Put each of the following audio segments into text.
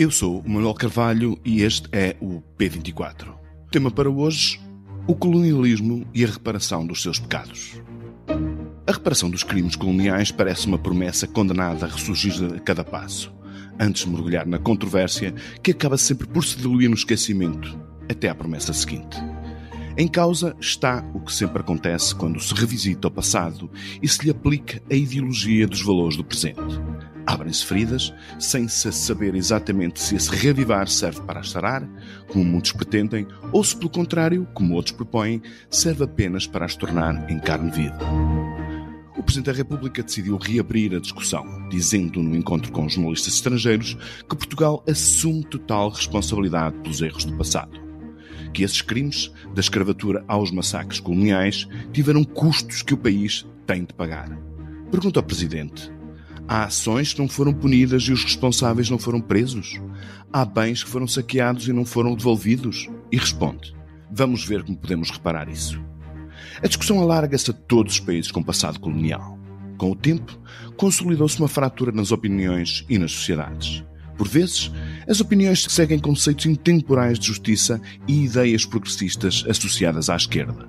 Eu sou o Manuel Carvalho e este é o P24. tema para hoje: o colonialismo e a reparação dos seus pecados. A reparação dos crimes coloniais parece uma promessa condenada a ressurgir a cada passo, antes de mergulhar na controvérsia que acaba sempre por se diluir no esquecimento, até à promessa seguinte. Em causa está o que sempre acontece quando se revisita o passado e se lhe aplica a ideologia dos valores do presente. Abrem-se feridas, sem se saber exatamente se esse reavivar serve para as sarar, como muitos pretendem, ou se, pelo contrário, como outros propõem, serve apenas para as tornar em carne viva. O Presidente da República decidiu reabrir a discussão, dizendo no encontro com jornalistas estrangeiros que Portugal assume total responsabilidade pelos erros do passado. Que esses crimes, da escravatura aos massacres coloniais, tiveram custos que o país tem de pagar. Pergunta ao Presidente Há ações que não foram punidas e os responsáveis não foram presos. Há bens que foram saqueados e não foram devolvidos. E responde: Vamos ver como podemos reparar isso. A discussão alarga-se a todos os países com passado colonial. Com o tempo, consolidou-se uma fratura nas opiniões e nas sociedades. Por vezes, as opiniões seguem conceitos intemporais de justiça e ideias progressistas associadas à esquerda.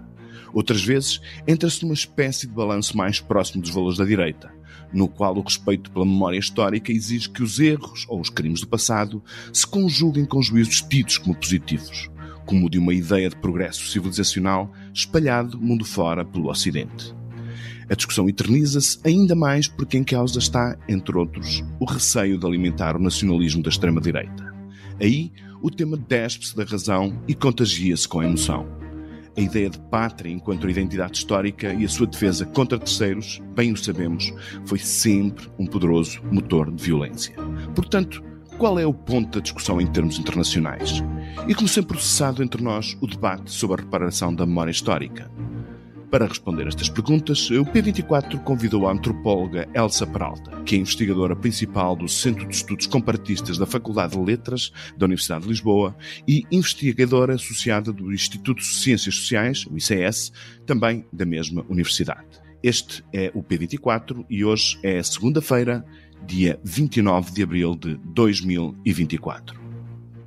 Outras vezes, entra-se numa espécie de balanço mais próximo dos valores da direita no qual o respeito pela memória histórica exige que os erros ou os crimes do passado se conjuguem com juízos tidos como positivos, como o de uma ideia de progresso civilizacional espalhado mundo fora pelo Ocidente. A discussão eterniza-se ainda mais porque em causa está, entre outros, o receio de alimentar o nacionalismo da extrema-direita. Aí, o tema despe-se da razão e contagia-se com a emoção a ideia de pátria enquanto identidade histórica e a sua defesa contra terceiros, bem o sabemos, foi sempre um poderoso motor de violência. Portanto, qual é o ponto da discussão em termos internacionais? E como sempre processado entre nós o debate sobre a reparação da memória histórica. Para responder estas perguntas, o P24 convidou a antropóloga Elsa Peralta, que é investigadora principal do Centro de Estudos Comparatistas da Faculdade de Letras da Universidade de Lisboa e investigadora associada do Instituto de Ciências Sociais, o ICS, também da mesma universidade. Este é o P24 e hoje é segunda-feira, dia 29 de abril de 2024.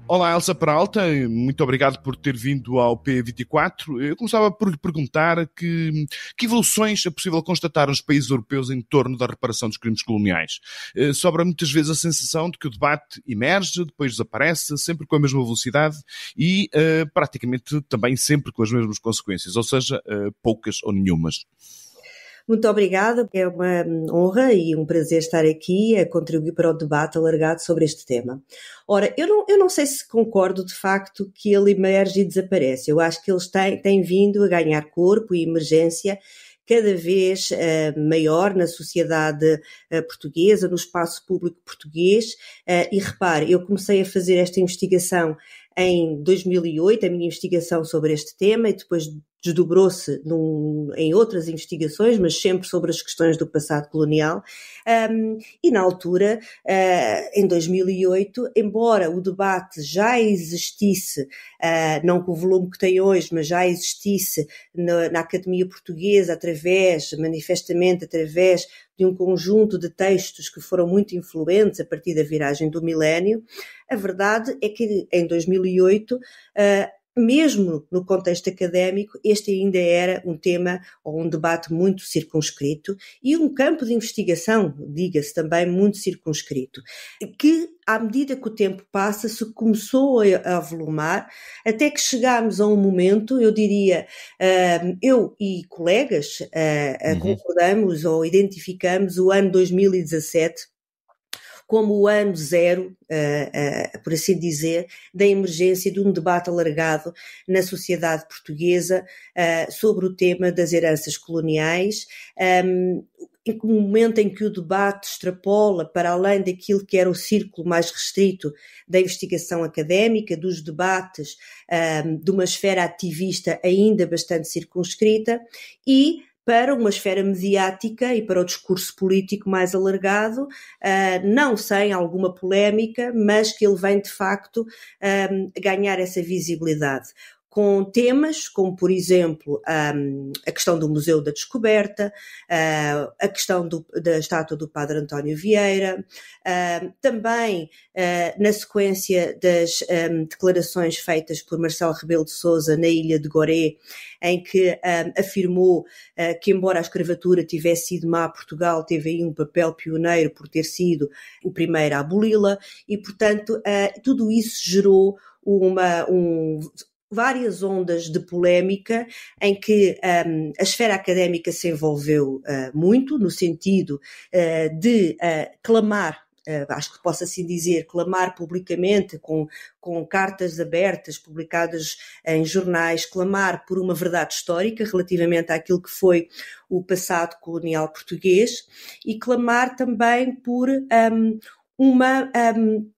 Olá, Elsa Peralta, muito obrigado por ter vindo ao P24. Eu começava por lhe perguntar que, que, evoluções é possível constatar nos países europeus em torno da reparação dos crimes coloniais. Eh, sobra muitas vezes a sensação de que o debate emerge, depois desaparece, sempre com a mesma velocidade e uh, praticamente também sempre com as mesmas consequências, ou seja, uh, poucas ou nenhumas. Muito obrigada, é uma honra e um prazer estar aqui a contribuir para o debate alargado sobre este tema. Ora, eu não, eu não sei se concordo de facto que ele emerge e desaparece. Eu acho que ele tem, tem vindo a ganhar corpo e emergência cada vez uh, maior na sociedade uh, portuguesa, no espaço público português. Uh, e repare, eu comecei a fazer esta investigação em 2008, a minha investigação sobre este tema, e depois desdobrou-se em outras investigações, mas sempre sobre as questões do passado colonial. Um, e na altura, uh, em 2008, embora o debate já existisse, uh, não com o volume que tem hoje, mas já existisse na, na Academia Portuguesa, através, manifestamente através de um conjunto de textos que foram muito influentes a partir da viragem do milénio. A verdade é que em 2008 uh, mesmo no contexto académico, este ainda era um tema ou um debate muito circunscrito e um campo de investigação, diga-se também, muito circunscrito, que à medida que o tempo passa, se começou a avolumar, até que chegámos a um momento, eu diria, eu e colegas ah, uhum. concordamos ou identificamos o ano 2017 como o ano zero, eh, eh, por assim dizer, da emergência de um debate alargado na sociedade portuguesa eh, sobre o tema das heranças coloniais. em que momento em que o debate extrapola para além daquilo que era o círculo mais restrito da investigação académica, dos debates um, ehm, de uma esfera ativista ainda bastante circunscrita e para uma esfera mediática e para o discurso político mais alargado, ah, não sem alguma polémica, mas que ele vem de facto ah, ganhar essa visibilidade com temas como, por exemplo, hum, a questão do Museu da Descoberta, ah, a questão do, da estátua do Padre António Vieira, ah, também ah, na sequência das hum, declarações feitas por Marcelo Rebelo de Souza na ilha de Goré, em que hum, afirmou que, embora a escravatura tivesse sido má, Portugal teve aí um papel pioneiro por ter sido o primeiro a aboli-la, e, portanto, tudo isso gerou uma, um, várias ondas de polémica em que um, a esfera académica se envolveu uh, muito, no sentido uh, de uh, clamar Uh, acho que posso assim dizer, clamar publicamente com, com cartas abertas publicadas em jornais, clamar por uma verdade histórica relativamente àquilo que foi o passado colonial português e clamar também por um, uma um,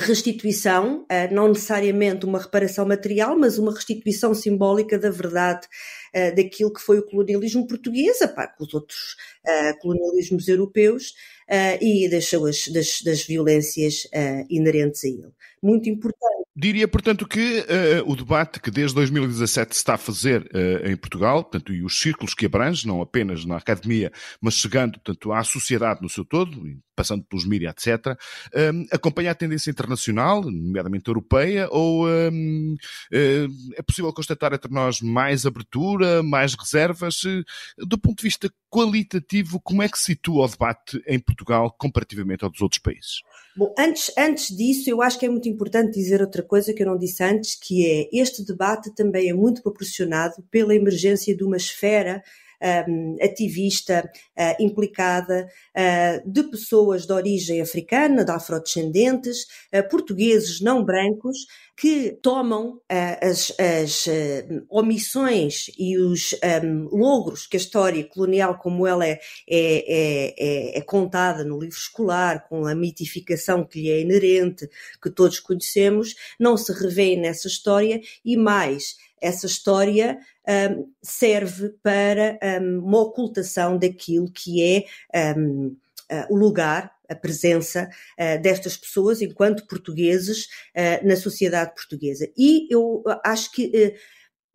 restituição, eh, não necessariamente uma reparação material, mas uma restituição simbólica da verdade eh, daquilo que foi o colonialismo português, apá com os outros eh, colonialismos europeus e das suas das, das violências inerentes a ele. Muito importante Diria, portanto, que uh, o debate que desde 2017 se está a fazer uh, em Portugal, portanto, e os círculos que abrange, não apenas na academia, mas chegando, portanto, à sociedade no seu todo, passando pelos mídia, etc., um, eh, acompanha a tendência internacional, nomeadamente europeia, ou um, é possível constatar entre nós mais abertura, mais reservas? Do ponto de vista qualitativo, como é que se situa o debate em Portugal comparativamente aos outros países? Bom, antes, antes disso, eu acho que é muito importante dizer outra coisa que eu não disse antes, que é este debate também é muito proporcionado pela emergência de uma esfera um, ativista uh, implicada uh, de pessoas de origem africana, de afrodescendentes, ah, portugueses não brancos, que tomam as, as omissões e os um, logros que a história colonial, como ela é, é, é, é, é contada no livro escolar, com a mitificação que lhe é inerente, que todos conhecemos, não se revêem nessa história e mais, essa história um, serve para um, uma ocultação daquilo que é um, uh, ah, o lugar a presença uh, destas pessoas enquanto portugueses uh, na sociedade portuguesa. E eu acho que uh,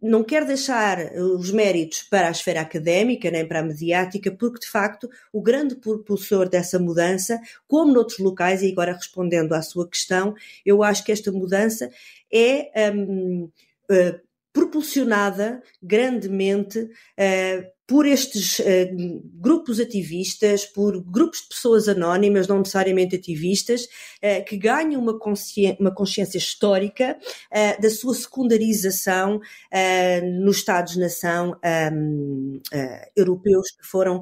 não quero deixar eh, os méritos para a esfera académica nem para a mediática, porque de facto o grande propulsor dessa mudança, como noutros locais, e agora respondendo à sua questão, eu acho que esta mudança é. Um, propulsionada grandemente uh, por estes uh, grupos ativistas, por grupos de pessoas anónimas, não necessariamente ativistas, uh, que ganham uma, consciência, uma consciência histórica da sua secundarização nos Estados-nação um, ehm, europeus que foram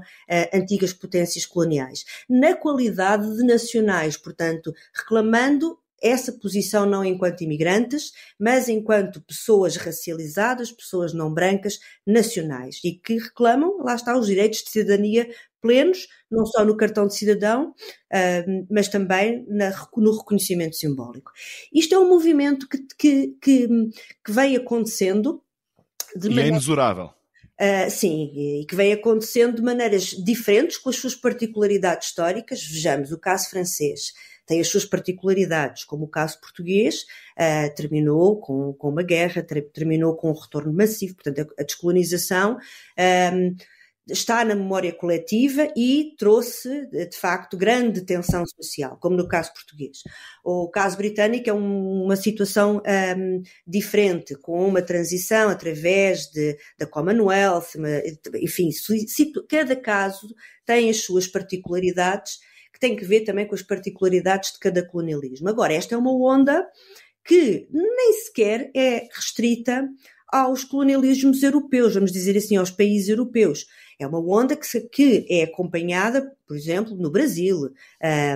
antigas potências coloniais, na qualidade de nacionais, portanto, reclamando essa posição não enquanto imigrantes, mas enquanto pessoas racializadas, pessoas não brancas, nacionais, e que reclamam, lá está, os direitos de cidadania plenos, não só no cartão de cidadão, mas também no reconhecimento simbólico. Isto é um movimento que, que, que, que vem acontecendo de e é maneira... é inesurável. Uh, ah, sim, e que vem acontecendo de maneiras diferentes, com as suas particularidades históricas. Vejamos o caso francês, tem as suas particularidades, como o caso português, uh, terminou com, com, uma guerra, terminou com um retorno massivo, portanto, a, a descolonização. Um, está na memória coletiva e trouxe, de facto, grande tensão social, como no caso português. O caso britânico é uma situação um, diferente, com uma transição através de, da Commonwealth, enfim, cada caso tem as suas particularidades que tem que ver também com as particularidades de cada colonialismo. Agora, esta é uma onda que nem sequer é restrita aos colonialismos europeus, vamos dizer assim, aos países europeus. É uma onda que, que é acompanhada, por exemplo, no Brasil,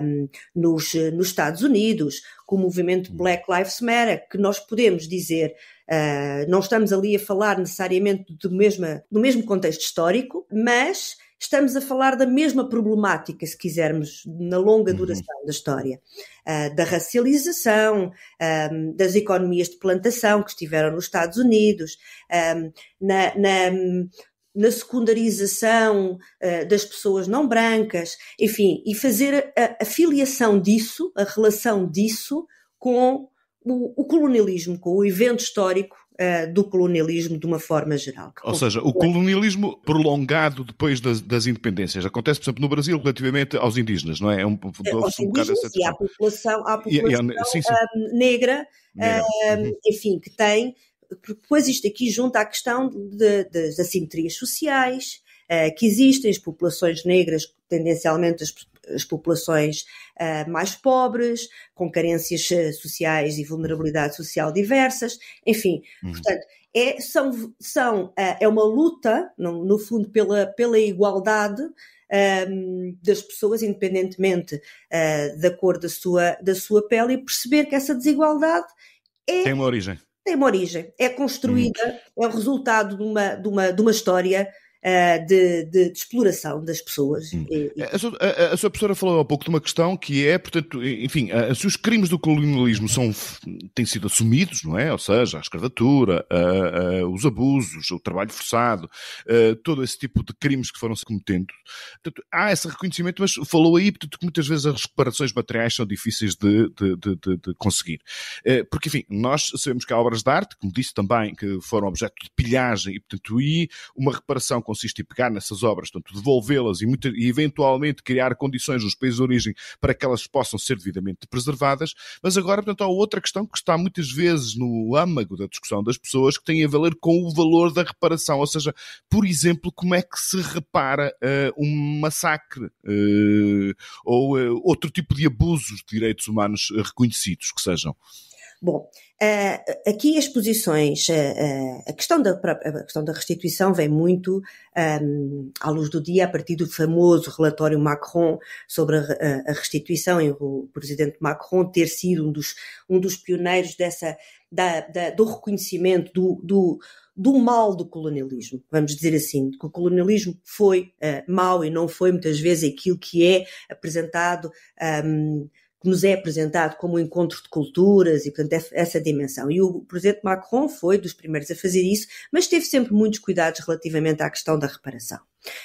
um, nos, nos, Estados Unidos, com o movimento hum. Black Lives Matter, que nós podemos dizer, uh, não estamos ali a falar necessariamente do, mesma, do mesmo contexto histórico, mas estamos a falar da mesma problemática, se quisermos, na longa uhum. duração uhum. da história, uh, da racialização, um, ah, das economias de plantação que estiveram nos Estados Unidos, um, ah, na, na, na, secundarização uh, das pessoas não brancas, enfim, e fazer a, a filiação disso, a relação disso com o, o colonialismo, com o evento histórico uh, do colonialismo de uma forma geral. Ou seja, o colonialismo prolongado depois das, das, independências acontece, por exemplo, no Brasil relativamente aos indígenas, não é? é um, é, aos um indígenas um e à população, à população e, e, sim, sim. Ah, negra, ah, uhum. enfim, que tem Pois isto aqui junta à questão de, das assimetrias sociais, eh, que existem as populações negras, tendencialmente as, as populações uh, mais pobres, com carências eh, sociais e vulnerabilidade social diversas, enfim, uhum. portanto, é, são, são, uh, é uma luta, no, no, fundo, pela, pela igualdade um, ehm, das pessoas, independentemente da cor da sua, da sua pele, e perceber que essa desigualdade é, tem uma origem. Tem uma origem, é construída, uhum. é o resultado de uma, de uma, de uma história de, eh, de, de, exploração das pessoas. Hum. E, e... A, sua, a, a, sua professora falou há pouco de uma questão que é, portanto, enfim, a, se os crimes do colonialismo são, têm sido assumidos, não é? Ou seja, a escravatura, a, os abusos, o trabalho forçado, eh, todo esse tipo de crimes que foram-se cometendo. Portanto, há esse reconhecimento, mas falou aí, portanto, que muitas vezes as reparações materiais são difíceis de, de, de, de conseguir. Eh, porque, enfim, nós sabemos que há obras de arte, como disse também, que foram objeto de pilhagem e, portanto, e uma reparação com consiste em pegar nessas obras, portanto, devolvê-las e, e, eventualmente criar condições nos países de origem para que elas possam ser devidamente preservadas. Mas agora, portanto, há outra questão que está muitas vezes no âmago da discussão das pessoas, que tem a ver com o valor da reparação. Ou seja, por exemplo, como é que se repara uh, um massacre uh, ou uh, outro tipo de abusos de direitos humanos reconhecidos que sejam. Bom, uh, aqui as posições, uh, a, questão da, a questão da restituição vem muito um, ehm, à luz do dia a partir do famoso relatório Macron sobre a, a restituição e o presidente Macron ter sido um dos, um dos pioneiros dessa, da, da, do reconhecimento do, do, do, mal do colonialismo, vamos dizer assim, que o colonialismo foi uh, mau e não foi muitas vezes aquilo que é apresentado um, ehm, que nos é apresentado como um encontro de culturas e, portanto, essa dimensão. E o presidente Macron foi dos primeiros a fazer isso, mas teve sempre muitos cuidados relativamente à questão da reparação.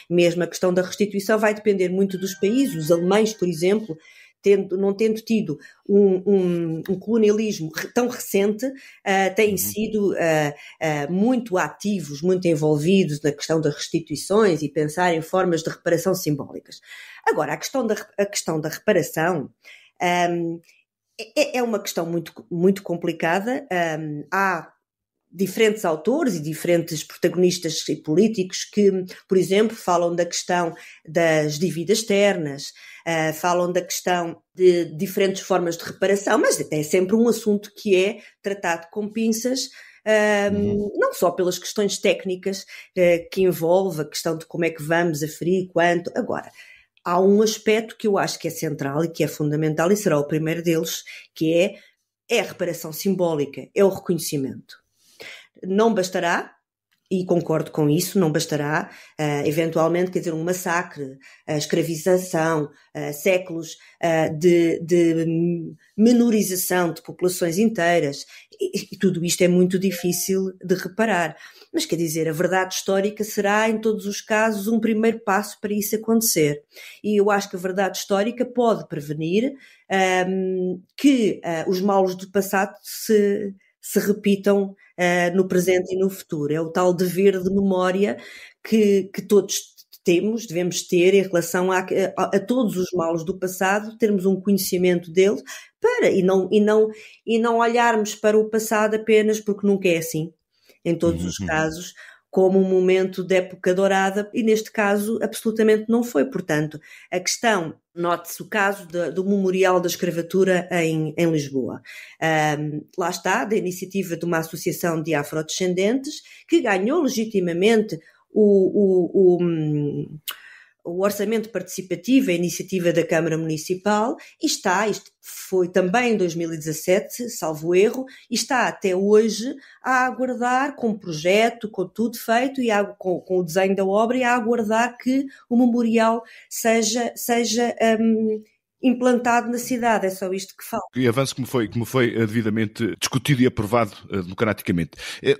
Mesmo a questão da restituição vai depender muito dos países. Os alemães, por exemplo, Tendo, não tendo tido um, um, um colonialismo tão recente, uh, têm uhum. sido uh, uh, muito ativos, muito envolvidos na questão das restituições e pensar em formas de reparação simbólicas. Agora, a questão da, a questão da reparação um, é, é, uma questão muito, muito complicada. Um, há diferentes autores e diferentes protagonistas e políticos que, por exemplo, falam da questão das dívidas externas, uh, falam da questão de diferentes formas de reparação, mas é sempre um assunto que é tratado com pinças. uhum. não só pelas questões técnicas uh, que envolve a questão de como é que vamos aferir, quanto. Agora, há um aspecto que eu acho que é central e que é fundamental, e será o primeiro deles, que é, é a reparação simbólica, é o reconhecimento. Não bastará, e concordo com isso, não bastará, uh, eventualmente, quer dizer, um massacre, a escravização, uh, séculos uh, de, de menorização de populações inteiras, e, e tudo isto é muito difícil de reparar. Mas quer dizer, a verdade histórica será, em todos os casos, um primeiro passo para isso acontecer. E eu acho que a verdade histórica pode prevenir um, que uh, os maus do passado se, se repitam uh, no presente e no futuro. É o tal dever de memória que, que todos temos, devemos ter em relação a, a, a, todos os maus do passado, termos um conhecimento dele para e não, e, não, e não olharmos para o passado apenas porque nunca é assim em todos uhum. os casos, como um momento de época dourada e neste caso absolutamente não foi. Portanto, a questão, note-se o caso de, do Memorial da Escravatura em, em Lisboa. Um, lá está, da iniciativa de uma associação de afrodescendentes que ganhou legitimamente o, o, o hum, o orçamento participativo, a iniciativa da Câmara Municipal, e está, isto foi também em 2017, salvo erro, e está até hoje a aguardar, com o projeto, com tudo feito e a, com, com, o desenho da obra, e a aguardar que o memorial seja, seja um, implantado na cidade, é só isto que falta. E avanço como foi, como foi eh, devidamente discutido e aprovado uh, democraticamente.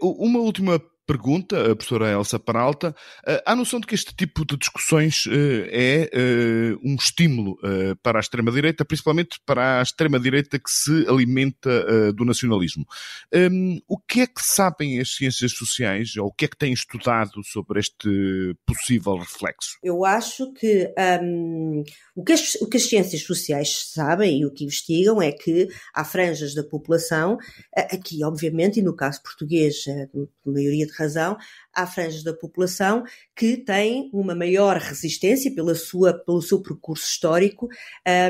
Uh, uma última pergunta, a professora Elsa Paralta: eh, há noção de que este tipo de discussões eh, é eh, um estímulo para a extrema-direita, principalmente para a extrema-direita que se alimenta do nacionalismo. Hum, o que é que sabem as ciências sociais, ou o que é que têm estudado sobre este possível reflexo? Eu acho que, um, o, que as, o que as ciências sociais sabem e o que investigam é que há franjas da população, aqui obviamente, e no caso português, a maioria de razão, há franjas da população que têm uma maior resistência pela sua, pelo seu percurso histórico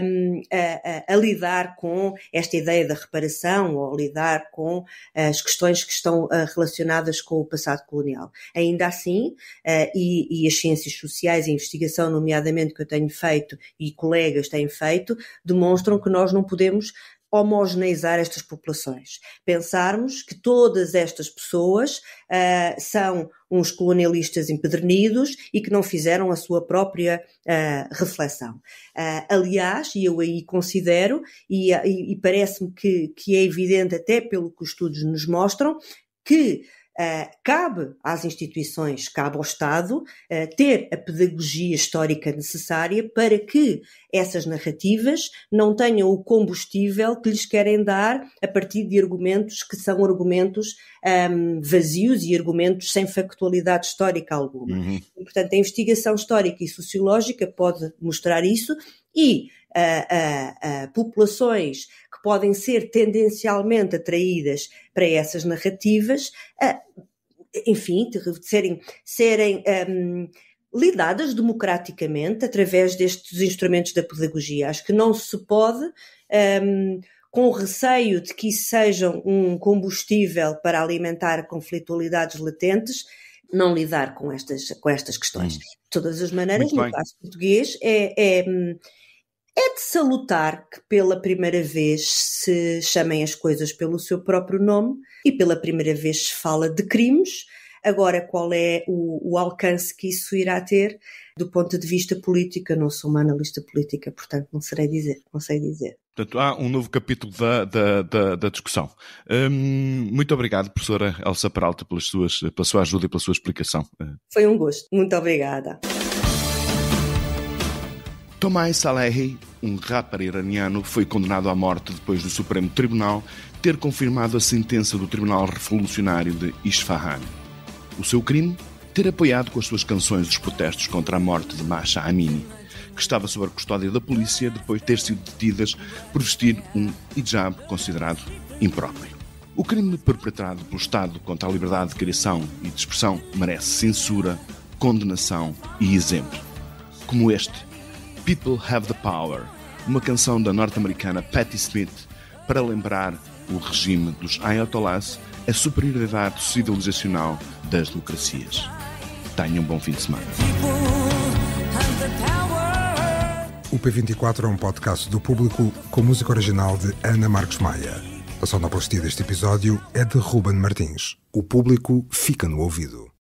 um, a, a, a, lidar com esta ideia da reparação ou a lidar com as questões que estão ah, relacionadas com o passado colonial. Ainda assim, uh, e, e as ciências sociais e a investigação, nomeadamente, que eu tenho feito e colegas têm feito, demonstram que nós não podemos homogeneizar estas populações. Pensarmos que todas estas pessoas uh, são uns colonialistas empedernidos e que não fizeram a sua própria uh, reflexão. Uh, aliás, e eu aí considero, e, e, parece-me que, que é evidente até pelo que os estudos nos mostram, que eh, cabe às instituições, cabe ao Estado eh, ter a pedagogia histórica necessária para que essas narrativas não tenham o combustível que lhes querem dar a partir de argumentos que são argumentos um, ehm, vazios e argumentos sem factualidade histórica alguma. Uhum. E, portanto, a investigação histórica e sociológica pode mostrar isso e uh, uh, uh, populações podem ser tendencialmente atraídas para essas narrativas, enfim, serem, serem um, lidadas democraticamente através destes instrumentos da pedagogia. Acho que não se pode. Um, com receio de que isso seja um combustível para alimentar conflitualidades latentes, não lidar com estas, com estas questões. Hum. De todas as maneiras, no caso português, é, é, hum, é de salutar que pela primeira vez se chamem as coisas pelo seu próprio nome e pela primeira vez se fala de crimes. Agora, qual é o, o alcance que isso irá ter do ponto de vista político? Eu não sou uma analista política, portanto, não serei dizer, não sei dizer. Portanto, há um novo capítulo da, da, da, da discussão. Hum, muito obrigado, professora Elsa Peralta, pelas suas, pela sua ajuda e pela sua explicação. Foi um gosto. Muito obrigada. Tomai Salehi, um rapper iraniano, foi condenado à morte depois do Supremo Tribunal ter confirmado a sentença do Tribunal Revolucionário de Isfahan. O seu crime? Ter apoiado com as suas canções os protestos contra a morte de Masha Amini, que estava sob a custódia da polícia depois de ter sido detidas por vestir um hijab considerado impróprio. O crime perpetrado pelo Estado contra a liberdade de criação e de expressão merece censura, condenação e exemplo, como este People Have the Power, uma canção da norte-americana Patti Smith para lembrar o regime dos Ayatollahs, a superioridade civilizacional das democracias. Tenham um bom fim de semana. O P24 é um podcast do público com música original de Ana Marcos Maia. A sonoplastia deste episódio é de Ruben Martins. O público fica no ouvido.